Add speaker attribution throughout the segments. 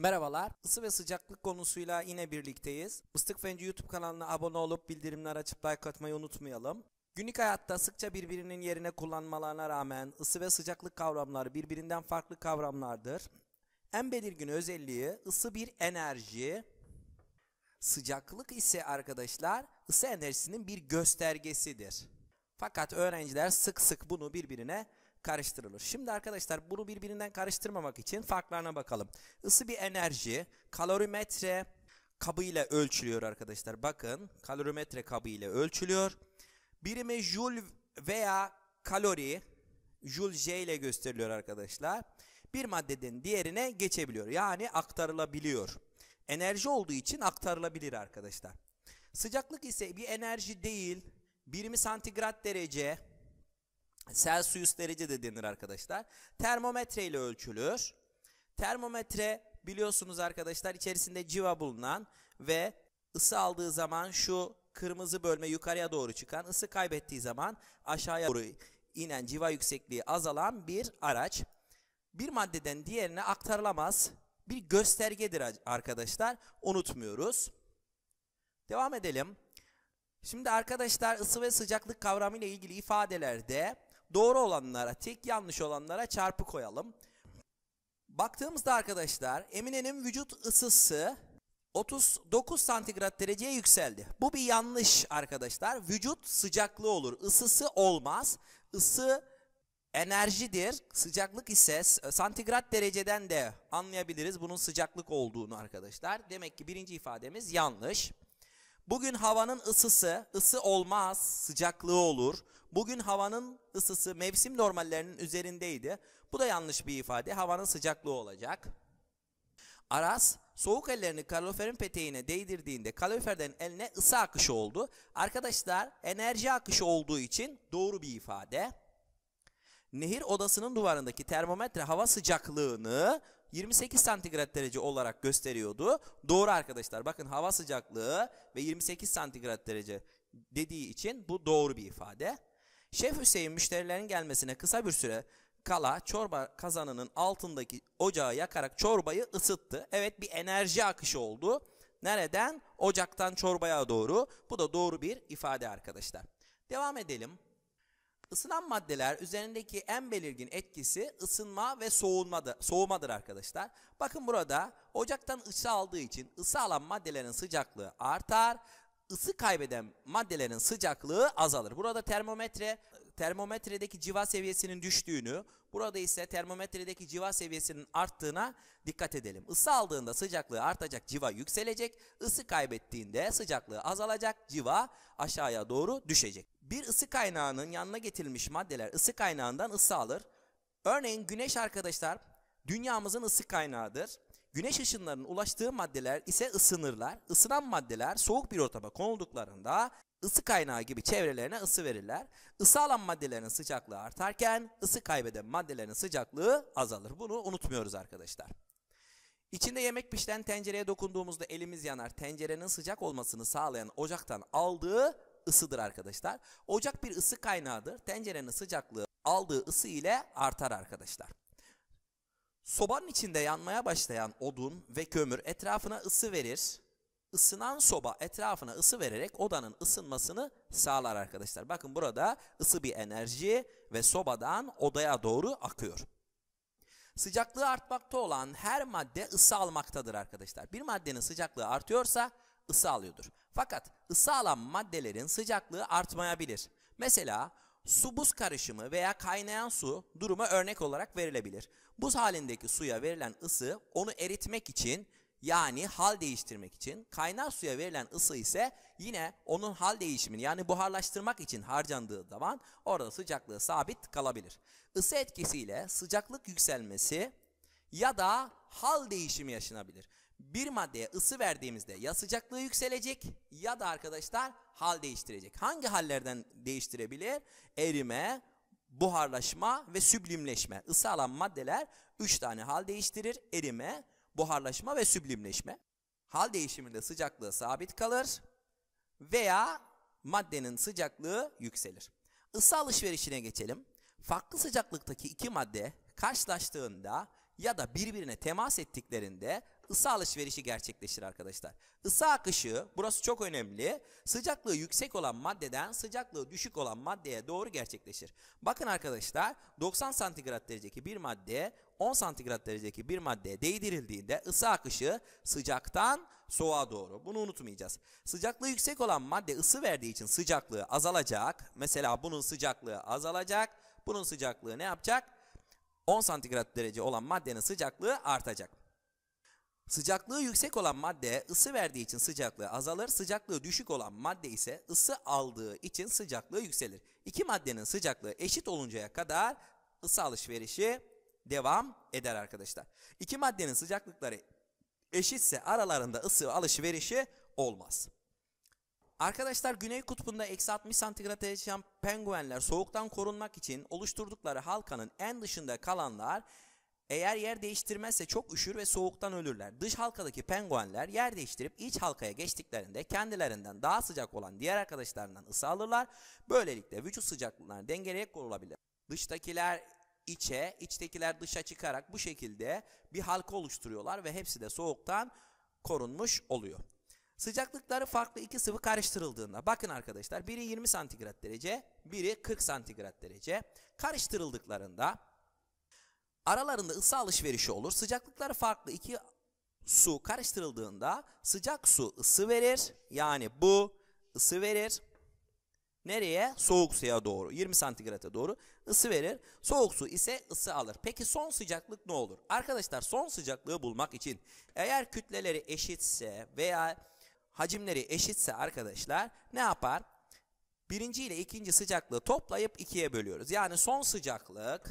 Speaker 1: Merhabalar. Isı ve sıcaklık konusuyla yine birlikteyiz. Islık Fenci YouTube kanalına abone olup bildirimler açıp like atmayı unutmayalım. Günlük hayatta sıkça birbirinin yerine kullanmalarına rağmen ısı ve sıcaklık kavramları birbirinden farklı kavramlardır. En belirgin özelliği ısı bir enerji, sıcaklık ise arkadaşlar ısı enerjisinin bir göstergesidir. Fakat öğrenciler sık sık bunu birbirine karıştırılır. Şimdi arkadaşlar bunu birbirinden karıştırmamak için farklarına bakalım. Isı bir enerji, kalorimetre kabı ile ölçülüyor arkadaşlar. Bakın kalorimetre kabı ile ölçülüyor. Birimi joule veya kalori, joule J ile gösteriliyor arkadaşlar. Bir maddenin diğerine geçebiliyor. Yani aktarılabiliyor. Enerji olduğu için aktarılabilir arkadaşlar. Sıcaklık ise bir enerji değil, birimi santigrat derece, Celsius derece de denir arkadaşlar. Termometre ile ölçülür. Termometre biliyorsunuz arkadaşlar içerisinde civa bulunan ve ısı aldığı zaman şu kırmızı bölme yukarıya doğru çıkan, ısı kaybettiği zaman aşağıya doğru inen civa yüksekliği azalan bir araç. Bir maddeden diğerine aktarılamaz bir göstergedir arkadaşlar. Unutmuyoruz. Devam edelim. Şimdi arkadaşlar ısı ve sıcaklık kavramı ile ilgili ifadelerde doğru olanlara tek yanlış olanlara çarpı koyalım. Baktığımızda arkadaşlar Emine'nin vücut ısısı 39 santigrat dereceye yükseldi. Bu bir yanlış arkadaşlar. Vücut sıcaklığı olur. Isısı olmaz. Isı enerjidir. Sıcaklık ise santigrat dereceden de anlayabiliriz bunun sıcaklık olduğunu arkadaşlar. Demek ki birinci ifademiz yanlış. Bugün havanın ısısı, ısı olmaz, sıcaklığı olur. Bugün havanın ısısı mevsim normallerinin üzerindeydi. Bu da yanlış bir ifade. Havanın sıcaklığı olacak. Aras soğuk ellerini kaloriferin peteğine değdirdiğinde kaloriferden eline ısı akışı oldu. Arkadaşlar enerji akışı olduğu için doğru bir ifade. Nehir odasının duvarındaki termometre hava sıcaklığını 28 santigrat derece olarak gösteriyordu. Doğru arkadaşlar bakın hava sıcaklığı ve 28 santigrat derece dediği için bu doğru bir ifade. Şef Hüseyin müşterilerin gelmesine kısa bir süre kala çorba kazanının altındaki ocağı yakarak çorbayı ısıttı. Evet bir enerji akışı oldu. Nereden? Ocaktan çorbaya doğru. Bu da doğru bir ifade arkadaşlar. Devam edelim. Isınan maddeler üzerindeki en belirgin etkisi ısınma ve soğumadır, soğumadır arkadaşlar. Bakın burada ocaktan ısı aldığı için ısı alan maddelerin sıcaklığı artar ısı kaybeden maddelerin sıcaklığı azalır. Burada termometre termometredeki civa seviyesinin düştüğünü, burada ise termometredeki civa seviyesinin arttığına dikkat edelim. Isı aldığında sıcaklığı artacak, civa yükselecek. Isı kaybettiğinde sıcaklığı azalacak, civa aşağıya doğru düşecek. Bir ısı kaynağının yanına getirilmiş maddeler ısı kaynağından ısı alır. Örneğin güneş arkadaşlar dünyamızın ısı kaynağıdır. Güneş ışınlarının ulaştığı maddeler ise ısınırlar. Isınan maddeler soğuk bir ortama konulduklarında ısı kaynağı gibi çevrelerine ısı verirler. Isı alan maddelerin sıcaklığı artarken ısı kaybeden maddelerin sıcaklığı azalır. Bunu unutmuyoruz arkadaşlar. İçinde yemek pişten tencereye dokunduğumuzda elimiz yanar. Tencerenin sıcak olmasını sağlayan ocaktan aldığı ısıdır arkadaşlar. Ocak bir ısı kaynağıdır. Tencerenin sıcaklığı aldığı ısı ile artar arkadaşlar. Sobanın içinde yanmaya başlayan odun ve kömür etrafına ısı verir. Isınan soba etrafına ısı vererek odanın ısınmasını sağlar arkadaşlar. Bakın burada ısı bir enerji ve sobadan odaya doğru akıyor. Sıcaklığı artmakta olan her madde ısı almaktadır arkadaşlar. Bir maddenin sıcaklığı artıyorsa ısı alıyordur. Fakat ısı alan maddelerin sıcaklığı artmayabilir. Mesela su buz karışımı veya kaynayan su duruma örnek olarak verilebilir. Buz halindeki suya verilen ısı onu eritmek için yani hal değiştirmek için kaynar suya verilen ısı ise yine onun hal değişimini yani buharlaştırmak için harcandığı zaman orada sıcaklığı sabit kalabilir. Isı etkisiyle sıcaklık yükselmesi ya da hal değişimi yaşanabilir bir maddeye ısı verdiğimizde ya sıcaklığı yükselecek ya da arkadaşlar hal değiştirecek. Hangi hallerden değiştirebilir? Erime, buharlaşma ve süblimleşme. Isı alan maddeler 3 tane hal değiştirir. Erime, buharlaşma ve süblimleşme. Hal değişiminde sıcaklığı sabit kalır veya maddenin sıcaklığı yükselir. Isı alışverişine geçelim. Farklı sıcaklıktaki iki madde karşılaştığında ya da birbirine temas ettiklerinde ısı alışverişi gerçekleşir arkadaşlar. Isı akışı burası çok önemli. Sıcaklığı yüksek olan maddeden sıcaklığı düşük olan maddeye doğru gerçekleşir. Bakın arkadaşlar 90 santigrat derecedeki bir madde 10 santigrat derecedeki bir maddeye değdirildiğinde ısı akışı sıcaktan soğuğa doğru. Bunu unutmayacağız. Sıcaklığı yüksek olan madde ısı verdiği için sıcaklığı azalacak. Mesela bunun sıcaklığı azalacak. Bunun sıcaklığı ne yapacak? 10 santigrat derece olan maddenin sıcaklığı artacak. Sıcaklığı yüksek olan madde ısı verdiği için sıcaklığı azalır. Sıcaklığı düşük olan madde ise ısı aldığı için sıcaklığı yükselir. İki maddenin sıcaklığı eşit oluncaya kadar ısı alışverişi devam eder arkadaşlar. İki maddenin sıcaklıkları eşitse aralarında ısı alışverişi olmaz. Arkadaşlar Güney Kutbu'nda eksi 60 santigrata yaşayan penguenler soğuktan korunmak için oluşturdukları halkanın en dışında kalanlar eğer yer değiştirmezse çok üşür ve soğuktan ölürler. Dış halkadaki penguenler yer değiştirip iç halkaya geçtiklerinde kendilerinden daha sıcak olan diğer arkadaşlarından ısı alırlar. Böylelikle vücut sıcaklıklarını dengeleyerek korulabilir. Dıştakiler içe, içtekiler dışa çıkarak bu şekilde bir halka oluşturuyorlar ve hepsi de soğuktan korunmuş oluyor. Sıcaklıkları farklı iki sıvı karıştırıldığında bakın arkadaşlar biri 20 santigrat derece, biri 40 santigrat derece karıştırıldıklarında Aralarında ısı alışverişi olur. Sıcaklıkları farklı iki su karıştırıldığında sıcak su ısı verir. Yani bu ısı verir. Nereye? Soğuk suya doğru. 20 santigrata doğru ısı verir. Soğuk su ise ısı alır. Peki son sıcaklık ne olur? Arkadaşlar son sıcaklığı bulmak için eğer kütleleri eşitse veya hacimleri eşitse arkadaşlar ne yapar? Birinci ile ikinci sıcaklığı toplayıp ikiye bölüyoruz. Yani son sıcaklık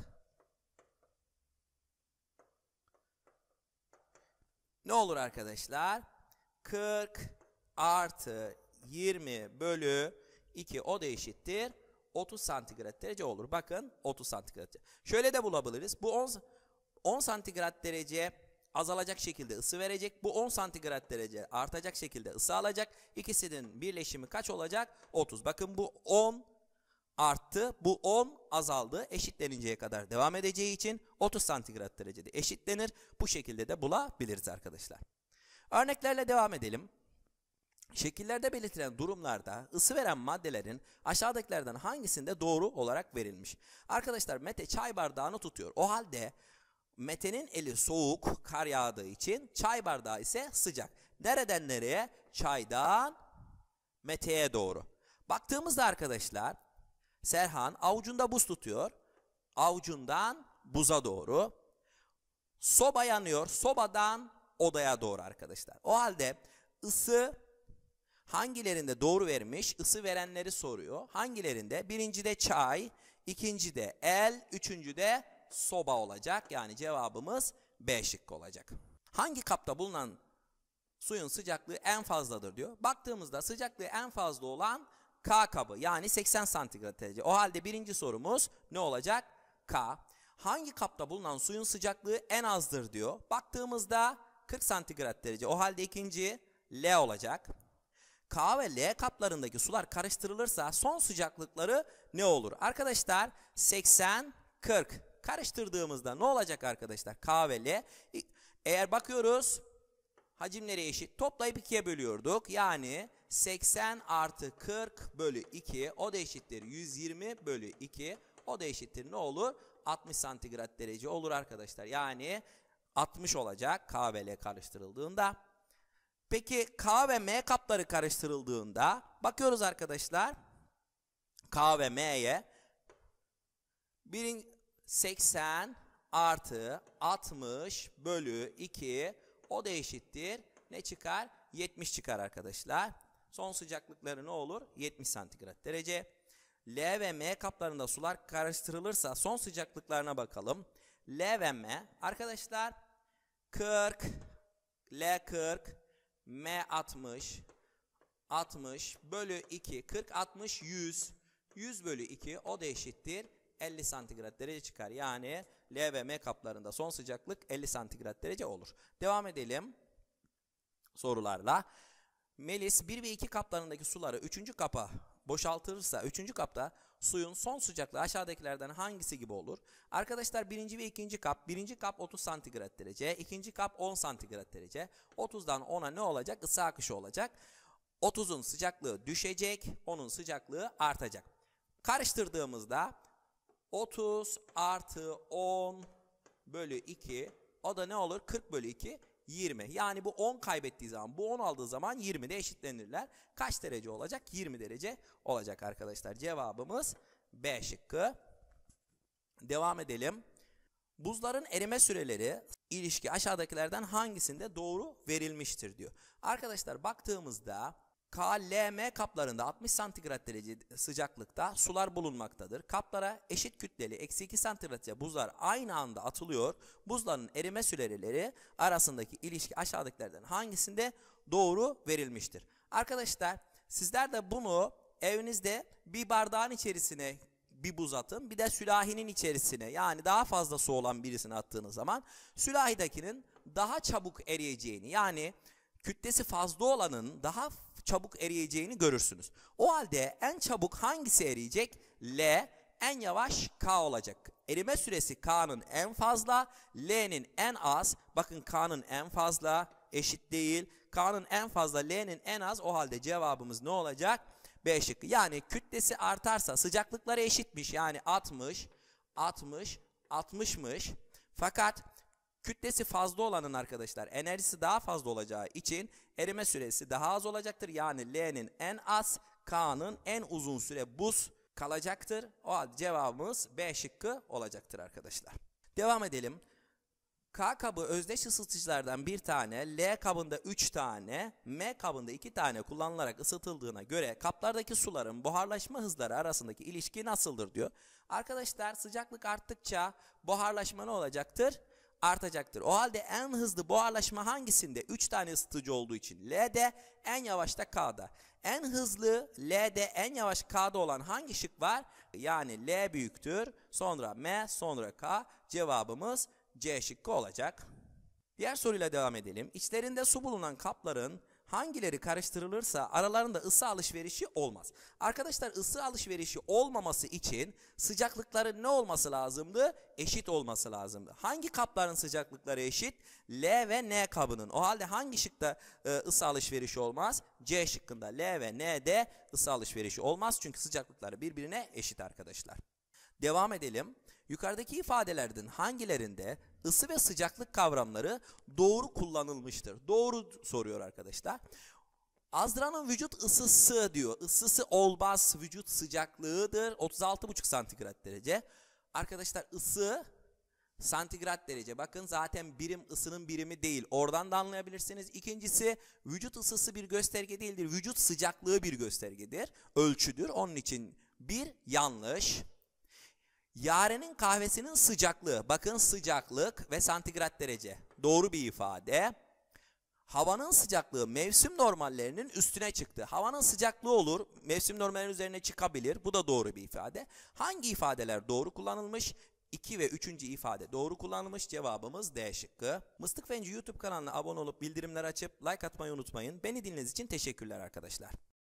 Speaker 1: ne olur arkadaşlar? 40 artı 20 bölü 2 o da eşittir. 30 santigrat derece olur. Bakın 30 santigrat derece. Şöyle de bulabiliriz. Bu 10, 10 santigrat derece azalacak şekilde ısı verecek. Bu 10 santigrat derece artacak şekilde ısı alacak. İkisinin birleşimi kaç olacak? 30. Bakın bu 10 arttı. Bu 10 azaldı. Eşitleninceye kadar devam edeceği için 30 santigrat derecede eşitlenir. Bu şekilde de bulabiliriz arkadaşlar. Örneklerle devam edelim. Şekillerde belirtilen durumlarda ısı veren maddelerin aşağıdakilerden hangisinde doğru olarak verilmiş? Arkadaşlar Mete çay bardağını tutuyor. O halde Mete'nin eli soğuk kar yağdığı için çay bardağı ise sıcak. Nereden nereye? Çaydan Mete'ye doğru. Baktığımızda arkadaşlar Serhan avucunda buz tutuyor. Avucundan buza doğru. Soba yanıyor. Sobadan odaya doğru arkadaşlar. O halde ısı hangilerinde doğru vermiş? Isı verenleri soruyor. Hangilerinde? Birincide çay, ikincide el, üçüncüde soba olacak. Yani cevabımız B şıkkı olacak. Hangi kapta bulunan suyun sıcaklığı en fazladır diyor. Baktığımızda sıcaklığı en fazla olan K kabı yani 80 santigrat derece. O halde birinci sorumuz ne olacak? K hangi kapta bulunan suyun sıcaklığı en azdır diyor. Baktığımızda 40 santigrat derece. O halde ikinci L olacak. K ve L kaplarındaki sular karıştırılırsa son sıcaklıkları ne olur? Arkadaşlar 80 40 karıştırdığımızda ne olacak arkadaşlar? K ve L. Eğer bakıyoruz hacimleri eşit. Toplayıp ikiye bölüyorduk. Yani 80 artı 40 bölü 2 o da eşittir 120 bölü 2 o da eşittir ne olur? 60 santigrat derece olur arkadaşlar. Yani 60 olacak K ve L karıştırıldığında. Peki K ve M kapları karıştırıldığında bakıyoruz arkadaşlar. K ve M'ye 80 artı 60 bölü 2 o da eşittir. Ne çıkar? 70 çıkar arkadaşlar. Son sıcaklıkları ne olur? 70 santigrat derece. L ve M kaplarında sular karıştırılırsa son sıcaklıklarına bakalım. L ve M arkadaşlar 40 L 40 M 60 60 bölü 2 40 60 100 100 bölü 2 o da eşittir 50 santigrat derece çıkar. Yani L ve M kaplarında son sıcaklık 50 santigrat derece olur. Devam edelim sorularla. Melis 1 ve 2 kaplarındaki suları 3. kapa boşaltırsa 3. kapta suyun son sıcaklığı aşağıdakilerden hangisi gibi olur? Arkadaşlar 1. ve 2. kap 1. kap 30 santigrat derece 2. kap 10 santigrat derece 30'dan 10'a ne olacak? Isı akışı olacak. 30'un sıcaklığı düşecek 10'un sıcaklığı artacak. Karıştırdığımızda 30 artı 10 bölü 2 o da ne olur? 40 bölü 2 20. Yani bu 10 kaybettiği zaman bu 10 aldığı zaman 20 de eşitlenirler. Kaç derece olacak? 20 derece olacak arkadaşlar. Cevabımız B şıkkı. Devam edelim. Buzların erime süreleri ilişki aşağıdakilerden hangisinde doğru verilmiştir diyor. Arkadaşlar baktığımızda KLM kaplarında 60 santigrat derece sıcaklıkta sular bulunmaktadır. Kaplara eşit kütleli eksi 2 derece buzlar aynı anda atılıyor. Buzların erime süreleri arasındaki ilişki aşağıdakilerden hangisinde doğru verilmiştir? Arkadaşlar sizler de bunu evinizde bir bardağın içerisine bir buz atın bir de sülahinin içerisine yani daha fazla su olan birisini attığınız zaman sülahidakinin daha çabuk eriyeceğini yani kütlesi fazla olanın daha çabuk eriyeceğini görürsünüz. O halde en çabuk hangisi eriyecek? L en yavaş K olacak. Erime süresi K'nın en fazla, L'nin en az. Bakın K'nın en fazla eşit değil. K'nın en fazla, L'nin en az. O halde cevabımız ne olacak? B şıkkı. Yani kütlesi artarsa sıcaklıkları eşitmiş. Yani 60, 60, 60'mış. Fakat Kütlesi fazla olanın arkadaşlar enerjisi daha fazla olacağı için erime süresi daha az olacaktır. Yani L'nin en az, K'nın en uzun süre buz kalacaktır. O halde cevabımız B şıkkı olacaktır arkadaşlar. Devam edelim. K kabı özdeş ısıtıcılardan bir tane, L kabında 3 tane, M kabında 2 tane kullanılarak ısıtıldığına göre kaplardaki suların buharlaşma hızları arasındaki ilişki nasıldır diyor. Arkadaşlar sıcaklık arttıkça buharlaşma ne olacaktır? artacaktır. O halde en hızlı buharlaşma hangisinde? 3 tane ısıtıcı olduğu için. L'de en yavaşta K'da. En hızlı L'de en yavaş K'da olan hangi şık var? Yani L büyüktür. Sonra M sonra K. Cevabımız C şıkkı olacak. Diğer soruyla devam edelim. İçlerinde su bulunan kapların hangileri karıştırılırsa aralarında ısı alışverişi olmaz. Arkadaşlar ısı alışverişi olmaması için sıcaklıkların ne olması lazımdı? Eşit olması lazımdı. Hangi kapların sıcaklıkları eşit? L ve N kabının. O halde hangi şıkta e, ısı alışverişi olmaz? C şıkkında L ve N'de ısı alışverişi olmaz. Çünkü sıcaklıkları birbirine eşit arkadaşlar. Devam edelim. Yukarıdaki ifadelerden hangilerinde ısı ve sıcaklık kavramları doğru kullanılmıştır. Doğru soruyor arkadaşlar. Azra'nın vücut ısısı diyor. Isısı olmaz vücut sıcaklığıdır. 36,5 santigrat derece. Arkadaşlar ısı santigrat derece. Bakın zaten birim ısının birimi değil. Oradan da anlayabilirsiniz. İkincisi vücut ısısı bir gösterge değildir. Vücut sıcaklığı bir göstergedir. Ölçüdür. Onun için bir yanlış. Yarenin kahvesinin sıcaklığı, bakın sıcaklık ve santigrat derece doğru bir ifade. Havanın sıcaklığı mevsim normallerinin üstüne çıktı. Havanın sıcaklığı olur, mevsim normallerinin üzerine çıkabilir. Bu da doğru bir ifade. Hangi ifadeler doğru kullanılmış? 2 ve 3. ifade doğru kullanılmış cevabımız D şıkkı. Mıstık Fenci YouTube kanalına abone olup bildirimler açıp like atmayı unutmayın. Beni dinlediğiniz için teşekkürler arkadaşlar.